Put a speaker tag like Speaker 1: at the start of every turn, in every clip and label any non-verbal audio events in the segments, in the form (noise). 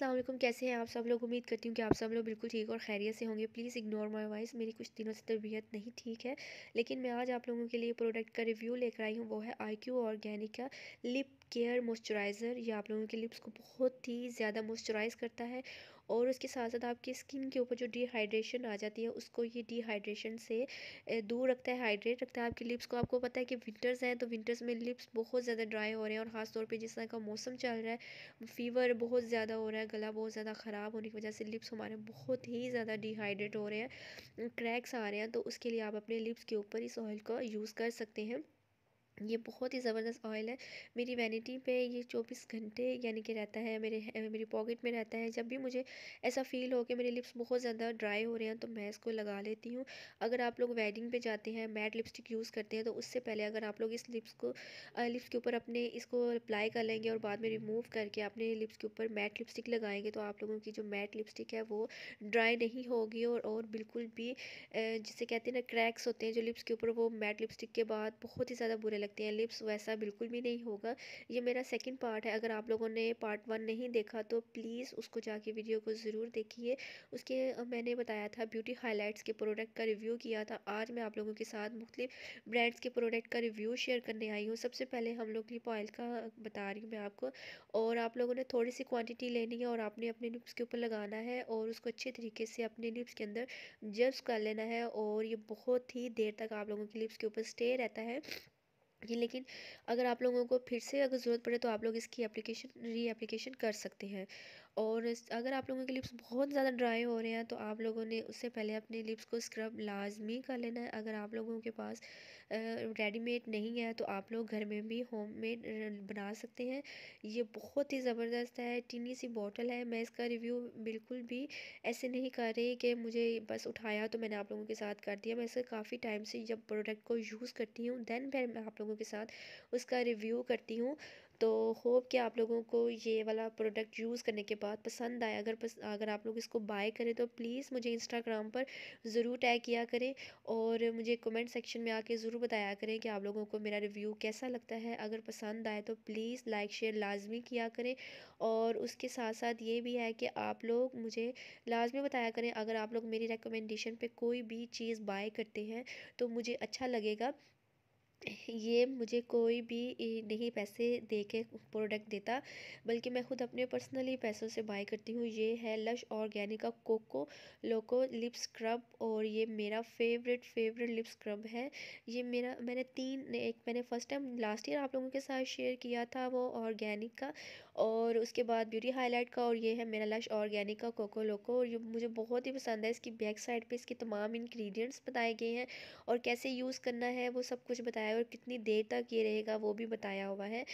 Speaker 1: अस्सलाम वालेकुम कैसे हैं आप सब लोग उम्मीद करती हूँ कि आप सब लोग बिल्कुल ठीक और खैरियत से होंगे प्लीज़ इग्नोर माय वॉइस मेरी कुछ दिनों से तबीयत नहीं ठीक है लेकिन मैं आज आप लोगों के लिए प्रोडक्ट का रिव्यू लेकर आई हूँ वो है आई क्यू ऑर्गेनिक का लिप केयर मॉइस्चराइज़र ये आप लोगों के लिप्स को बहुत ही ज़्यादा मॉइस्चराइज़ करता है और उसके साथ साथ आपकी स्किन के ऊपर जो डिहाइड्रेशन आ जाती है उसको ये डिहाइड्रेशन से दूर रखता है हाइड्रेट रखता है आपकी लिप्स को आपको पता है कि विंटर्स हैं तो विंटर्स में लिप्स बहुत ज़्यादा ड्राई हो रहे हैं और ख़ासतौर पर जिस तरह का मौसम चल रहा है फीवर बहुत ज़्यादा हो रहा है गला बहुत ज़्यादा ख़राब होने की वजह से लिप्स हमारे बहुत ही ज़्यादा डिहाइड्रेट हो रहे हैं क्रैक्स आ रहे हैं तो उसके लिए आप अपने लिप्स के ऊपर इस ऑयल का यूज़ कर सकते हैं ये बहुत ही ज़बरदस्त ऑयल है मेरी वैनिटी पे ये चौबीस घंटे यानी कि रहता है मेरे मेरी पॉकेट में रहता है जब भी मुझे ऐसा फील हो कि मेरे लिप्स बहुत ज़्यादा ड्राई हो रहे हैं तो मैं इसको लगा लेती हूँ अगर आप लोग वेडिंग पे जाते हैं मैट लिपस्टिक यूज़ करते हैं तो उससे पहले अगर आप लोग इस लिप्स को लिप्स के ऊपर अपने इसको अप्लाई कर लेंगे और बाद में रिमूव करके अपने लिप्स के ऊपर मैट लिपस्टिक लगाएंगे तो आप लोगों की जो मैट लिपस्टिक है वो ड्राई नहीं होगी और और बिल्कुल भी जिसे कहते हैं ना क्रैक्स होते हैं जो लिप्स के ऊपर वो मैट लिपस्टिक के बाद बहुत ही ज़्यादा बुरे लगते लगती हैं लिप्स वैसा बिल्कुल भी नहीं होगा ये मेरा सेकंड पार्ट है अगर आप लोगों ने पार्ट वन नहीं देखा तो प्लीज़ उसको जाके वीडियो को ज़रूर देखिए उसके मैंने बताया था ब्यूटी हाईलाइट्स के प्रोडक्ट का रिव्यू किया था आज मैं आप लोगों के साथ मुख्तु ब्रांड्स के प्रोडक्ट का रिव्यू शेयर करने आई हूँ सबसे पहले हम लोग लिप ऑयल का बता रही हूँ मैं आपको और आप लोगों ने थोड़ी सी क्वांटिटी लेनी है और आपने अपने लिप्स के ऊपर लगाना है और उसको अच्छे तरीके से अपने लिप्स के अंदर जब्स कर लेना है और ये बहुत ही देर तक आप लोगों के लिप्स के ऊपर स्टे रहता है ये लेकिन अगर आप लोगों को फिर से अगर ज़रूरत पड़े तो आप लोग इसकी एप्लीकेशन री एप्लीकेशन कर सकते हैं और अगर आप लोगों के लिप्स बहुत ज़्यादा ड्राई हो रहे हैं तो आप लोगों ने उससे पहले अपने लिप्स को स्क्रब लाजमी कर लेना है अगर आप लोगों के पास रेडीमेड नहीं है तो आप लोग घर में भी होम मेड बना सकते हैं ये बहुत ही ज़बरदस्त है टीनी सी बॉटल है मैं इसका रिव्यू बिल्कुल भी ऐसे नहीं कर रही कि मुझे बस उठाया तो मैंने आप लोगों के साथ कर दिया मैं इसे काफ़ी टाइम से जब प्रोडक्ट को यूज़ करती हूँ देन फिर मैं आप लोगों के साथ उसका रिव्यू करती हूँ तो होप कि आप लोगों को ये वाला प्रोडक्ट यूज़ करने के बाद पसंद आए अगर पस, अगर आप लोग इसको बाय करें तो प्लीज़ मुझे इंस्टाग्राम पर ज़रूर टैग किया करें और मुझे कमेंट सेक्शन में आके ज़रूर बताया करें कि आप लोगों को मेरा रिव्यू कैसा लगता है अगर पसंद आए तो प्लीज़ लाइक शेयर लाजमी किया करें और उसके साथ साथ ये भी है कि आप लोग मुझे लाजमी बताया करें अगर आप लोग मेरी रिकमेंडेशन पे कोई भी चीज़ बाय करते हैं तो मुझे अच्छा लगेगा ये मुझे कोई भी नहीं पैसे दे के प्रोडक्ट देता बल्कि मैं खुद अपने पर्सनली पैसों से बाय करती हूँ ये है लश ऑर्गेनिका कोको लोको लिप स्क्रब और ये मेरा फेवरेट फेवरेट लिप स्क्रब है ये मेरा मैंने तीन एक मैंने फ़र्स्ट टाइम लास्ट ईयर आप लोगों के साथ शेयर किया था वो ऑर्गेनिक का और उसके बाद ब्यूटी हाईलाइट का और ये है मेरा लश ऑर्गेनिक का कोको लोको और ये मुझे बहुत ही पसंद है इसकी बैक साइड पर इसके तमाम इन्ग्रीडियंट्स बताए गए हैं और कैसे यूज़ करना है वो सब कुछ बताया है और कितनी देर तक ये रहेगा वो भी बताया हुआ है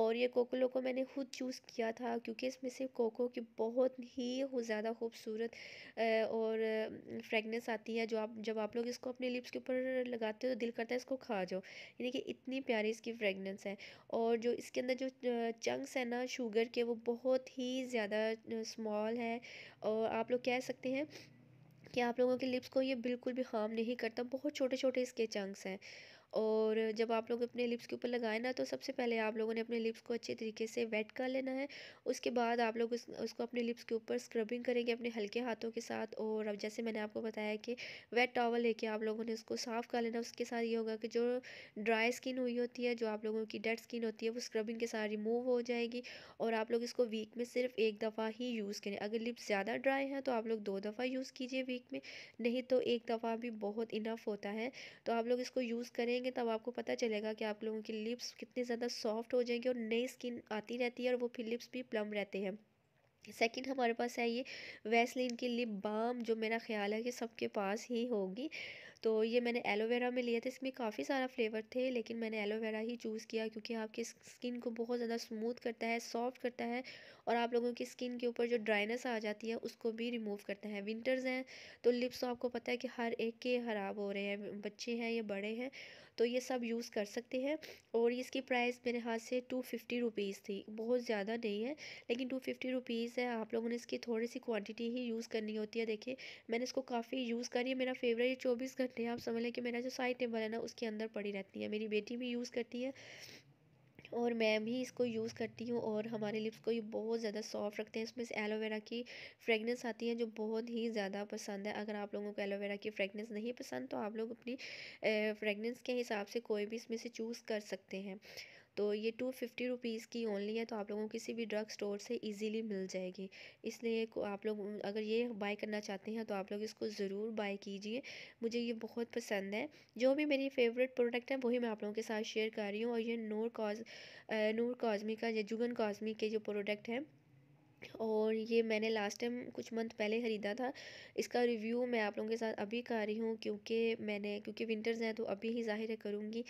Speaker 1: और ये कोको लोको मैंने खुद चूज़ किया था क्योंकि इसमें से कोको की बहुत ही ज़्यादा खूबसूरत और फ्रेगनेंस आती है जो आप जब आप लोग इसको अपने लिप्स के ऊपर लगाते हो तो दिल करता है इसको खा जाओ यानी कि इतनी प्यारी इसकी फ्रेगनेंस है और जो इसके अंदर जो चंक्स है ना शुगर के वो बहुत ही ज़्यादा स्मॉल है और आप लोग कह सकते हैं कि आप लोगों के लिप्स को ये बिल्कुल भी हार्म नहीं करता बहुत छोटे छोटे इसके चंक्स हैं और जब आप लोग अपने लिप्स के ऊपर लगाएं ना तो सबसे पहले आप लोगों ने अपने लिप्स को अच्छे तरीके से वेट कर लेना है उसके बाद आप लोग उस, उसको अपने लिप्स के ऊपर स्क्रबिंग करेंगे अपने हल्के हाथों के साथ और अब जैसे मैंने आपको बताया कि वेट टॉवल लेके आप लोगों ने उसको साफ़ कर लेना उसके साथ ये होगा कि जो ड्राई स्किन हुई होती है जो आप लोगों की डेड स्किन होती है वो स्क्रबिंग के साथ रिमूव हो जाएगी और आप लोग इसको वीक में सिर्फ एक दफ़ा ही यूज़ करें अगर लिप्स ज़्यादा ड्राई हैं तो आप लोग दो दफ़ा यूज़ कीजिए वीक में नहीं तो एक दफ़ा भी बहुत इनफ होता है तो आप लोग इसको यूज़ करेंगे करेंगे तब आपको पता चलेगा कि आप लोगों की लिप्स कितनी ज़्यादा सॉफ्ट हो जाएंगी और नई स्किन आती रहती है और वो फिर लिप्स भी प्लम रहते हैं सेकेंड हमारे पास है ये वैसलिन की लिप बाम जो मेरा ख्याल है कि सबके पास ही होगी तो ये मैंने एलोवेरा में लिया था इसमें काफ़ी सारा फ्लेवर थे लेकिन मैंने एलोवेरा ही चूज़ किया क्योंकि आपकी स्किन को बहुत ज़्यादा स्मूथ करता है सॉफ्ट करता है और आप लोगों की स्किन के ऊपर जो ड्राइनेस आ जाती है उसको भी रिमूव करता है विंटर्स हैं तो लिप्स तो आपको पता है कि हर एक के ख़राब हो रहे हैं बच्चे हैं या बड़े हैं तो ये सब यूज़ कर सकते हैं और इसकी प्राइस मेरे हाथ से टू फिफ्टी रुपीज़ थी बहुत ज़्यादा नहीं है लेकिन टू फिफ्टी रुपीज़ है आप लोगों ने इसकी थोड़ी सी क्वांटिटी ही यूज़ करनी होती है देखिए मैंने इसको काफ़ी यूज़ करी है मेरा फेवरेट ये चौबीस घंटे आप समझ लें कि मेरा जो साइड टेबल है ना उसके अंदर पड़ी रहती है मेरी बेटी भी यूज़ करती है और मैं भी इसको यूज़ करती हूँ और हमारे लिप्स को ये बहुत ज़्यादा सॉफ्ट रखते हैं इसमें से एलोवेरा की फ्रेगनेंस आती है जो बहुत ही ज़्यादा पसंद है अगर आप लोगों को एलोवेरा की फ्रेगनेंस नहीं पसंद तो आप लोग अपनी फ्रेगनेंस के हिसाब से कोई भी इसमें से चूज़ कर सकते हैं तो ये टू फिफ्टी रुपीज़ की ओनली है तो आप लोगों को किसी भी ड्रग स्टोर से इजीली मिल जाएगी इसलिए आप लोग अगर ये बाय करना चाहते हैं तो आप लोग इसको ज़रूर बाय कीजिए मुझे ये बहुत पसंद है जो भी मेरी फेवरेट प्रोडक्ट है वही मैं आप लोगों के साथ शेयर कर रही हूँ और ये नूर कॉज नूर कॉजमी का या जुगन कॉजमी के जो प्रोडक्ट हैं और ये मैंने लास्ट टाइम कुछ मंथ पहले ख़रीदा था इसका रिव्यू मैं आप लोगों के साथ अभी कर रही हूँ क्योंकि मैंने क्योंकि विंटर्स हैं तो अभी ही ज़ाहिर करूँगी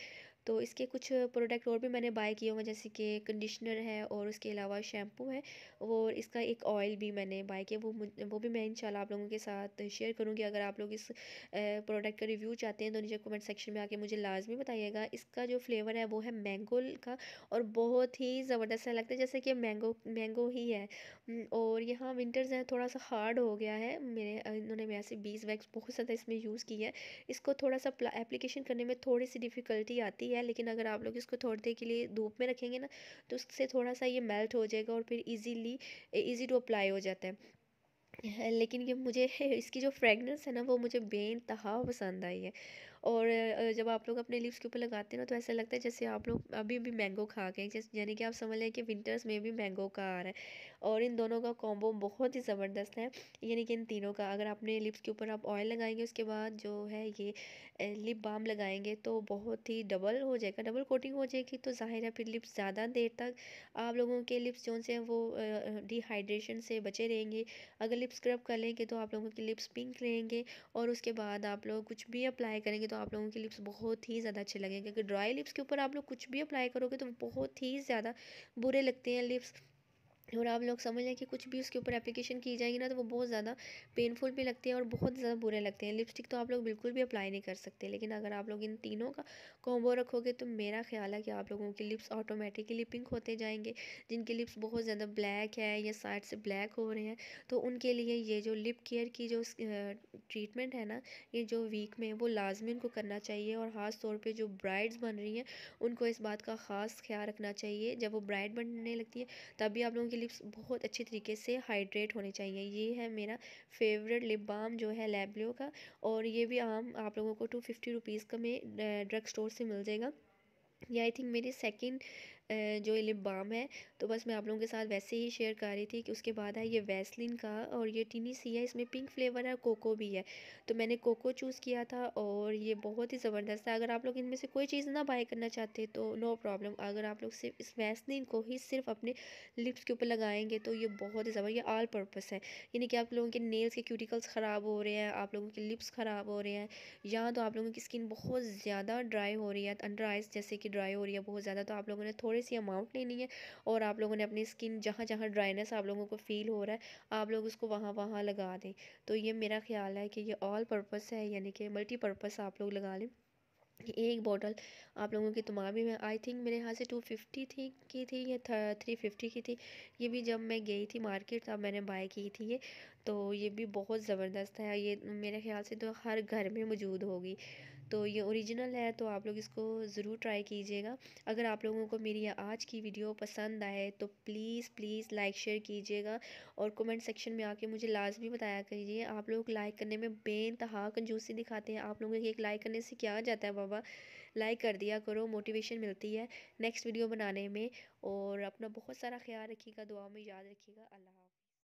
Speaker 1: तो इसके कुछ प्रोडक्ट और भी मैंने बाय किए हुए जैसे कि कंडीशनर है और उसके अलावा शैम्पू है और इसका एक ऑयल भी मैंने बाय किया वो वो भी मैं इंशाल्लाह आप लोगों के साथ शेयर करूँगी अगर आप लोग इस प्रोडक्ट का रिव्यू चाहते हैं तो नीचे कमेंट सेक्शन में आके मुझे लाजमी बताइएगा इसका जो फ्लेवर है वो है मैंगो का और बहुत ही ज़बरदस्त लगता है जैसे कि मैंगो मैंगो ही है और यहाँ विंटर्स हैं थोड़ा सा हार्ड हो गया है मेरे इन्होंने वैसे बीस वैक्स बहुत ज़्यादा इसमें यूज़ की है इसको थोड़ा सा एप्लीकेशन करने में थोड़ी सी डिफ़िकल्टी आती है लिया लेकिन अगर आप लोग इसको थोड़ी देर के लिए धूप में रखेंगे ना तो उससे थोड़ा सा ये मेल्ट हो जाएगा और फिर ईजीली ईजी टू अप्लाई हो जाता है लेकिन ये मुझे (laughs) इसकी जो फ्रेगनेंस है ना वो मुझे बेनतहा पसंद आई है और जब आप लोग अपने लिप्स के ऊपर लगाते हैं ना तो ऐसा लगता है जैसे आप लोग अभी भी मैंगो खा के जैसे यानी कि आप समझ लें कि विंटर्स में भी मैंगो का आ रहा है और इन दोनों का कॉम्बो बहुत ही ज़बरदस्त है यानी कि इन तीनों का अगर आपने लिप्स के ऊपर आप ऑयल लगाएंगे उसके बाद जो है ये लिप बाम लगाएंगे तो बहुत ही डबल हो जाएगा डबल कोटिंग हो जाएगी तो ज़ाहिर है फिर लिप्स ज़्यादा देर तक आप लोगों के लिप्स जो से वो डिहाइड्रेशन से बचे रहेंगे अगर लिप्स स्क्रब कर लेंगे तो आप लोगों के लिप्स पिंक रहेंगे और उसके बाद आप लोग कुछ भी अप्लाई करेंगे तो तो आप लोगों के लिप्स बहुत ही ज़्यादा अच्छे लगेंगे क्योंकि ड्राई लिप्स के ऊपर आप लोग कुछ भी अप्लाई करोगे तो बहुत ही ज़्यादा बुरे लगते हैं लिप्स और आप लोग समझ लें कि कुछ भी उसके ऊपर एप्लीकेशन की जाएगी ना तो वो बहुत ज़्यादा पेनफुल भी लगते हैं और बहुत ज़्यादा बुरे लगते हैं लिपस्टिक तो आप लोग बिल्कुल भी अप्लाई नहीं कर सकते लेकिन अगर आप लोग इन तीनों का कॉम्बो रखोगे तो मेरा ख्याल है कि आप लोगों के लिप्स ऑटोमेटिकली पिंक होते जाएंगे जिनके लिप्स बहुत ज़्यादा ब्लैक है या साइड से ब्लैक हो रहे हैं तो उनके लिए ये जो लिप केयर की जो ट्रीटमेंट है ना ये जो वीक में वो लाजमी उनको करना चाहिए और ख़ास तौर पर जो ब्राइड्स बन रही हैं उनको इस बात का ख़ास ख्याल रखना चाहिए जब वो ब्राइड बनने लगती है तभी आप लोगों के लिप्स बहुत अच्छे तरीके से हाइड्रेट होने चाहिए ये है मेरा फेवरेट लिप बाम जो है लेबलियो का और ये भी आम आप लोगों को टू फिफ्टी रुपीज़ का में ड्रग स्टोर से मिल जाएगा ये आई थिंक मेरी सेकेंड जो ये लिप बाम है तो बस मैं आप लोगों के साथ वैसे ही शेयर कर रही थी कि उसके बाद है ये वैसलिन का और ये टीनी सी है इसमें पिंक फ्लेवर है कोको भी है तो मैंने कोको चूज़ किया था और ये बहुत ही ज़बरदस्त है अगर आप लोग इनमें से कोई चीज़ ना बाय करना चाहते तो नो प्रॉब्लम अगर आप लोग सिर्फ इस वैसलिन को ही सिर्फ अपने लिप्स के ऊपर लगाएंगे तो ये बहुत ही ज़बर ये ऑल पर्पस है यानी कि आप लोगों के नेल्स के क्यूटिकल्स ख़राब हो रहे हैं आप लोगों के लिप्स ख़राब हो रहे हैं या तो आप लोगों की स्किन बहुत ज़्यादा ड्राई हो रही है अंडर आइज जैसे कि ड्राई हो रही है बहुत ज़्यादा तो आप लोगों ने थोड़ी थोड़ी सी अमाउंट लेनी है और आप लोगों ने अपनी स्किन जहाँ जहाँ ड्राइनेस आप लोगों को फील हो रहा है आप लोग उसको वहाँ वहाँ लगा दें तो ये मेरा ख्याल है कि ये ऑल पर्पस है यानी कि मल्टीपर्पज़ आप लोग लगा लें एक बॉटल आप लोगों की भी मैं आई थिंक मेरे यहाँ से टू फिफ्टी थी की थी या थ्री फिफ्टी की थी ये भी जब मैं गई थी मार्केट तब मैंने बाय की थी ये तो ये भी बहुत ज़बरदस्त है ये मेरे ख्याल से तो हर घर में मौजूद होगी तो ये ओरिजिनल है तो आप लोग इसको ज़रूर ट्राई कीजिएगा अगर आप लोगों को मेरी आज की वीडियो पसंद आए तो प्लीज़ प्लीज़ लाइक शेयर कीजिएगा और कमेंट सेक्शन में आके मुझे लाजमी बताया करिए आप लोग लाइक करने में बेनतहा कंजूसी दिखाते हैं आप लोगों के एक लाइक करने से क्या जाता है बाबा लाइक कर दिया करो मोटिवेशन मिलती है नेक्स्ट वीडियो बनाने में और अपना बहुत सारा ख्याल रखिएगा दुआ में याद रखिएगा अल्लाह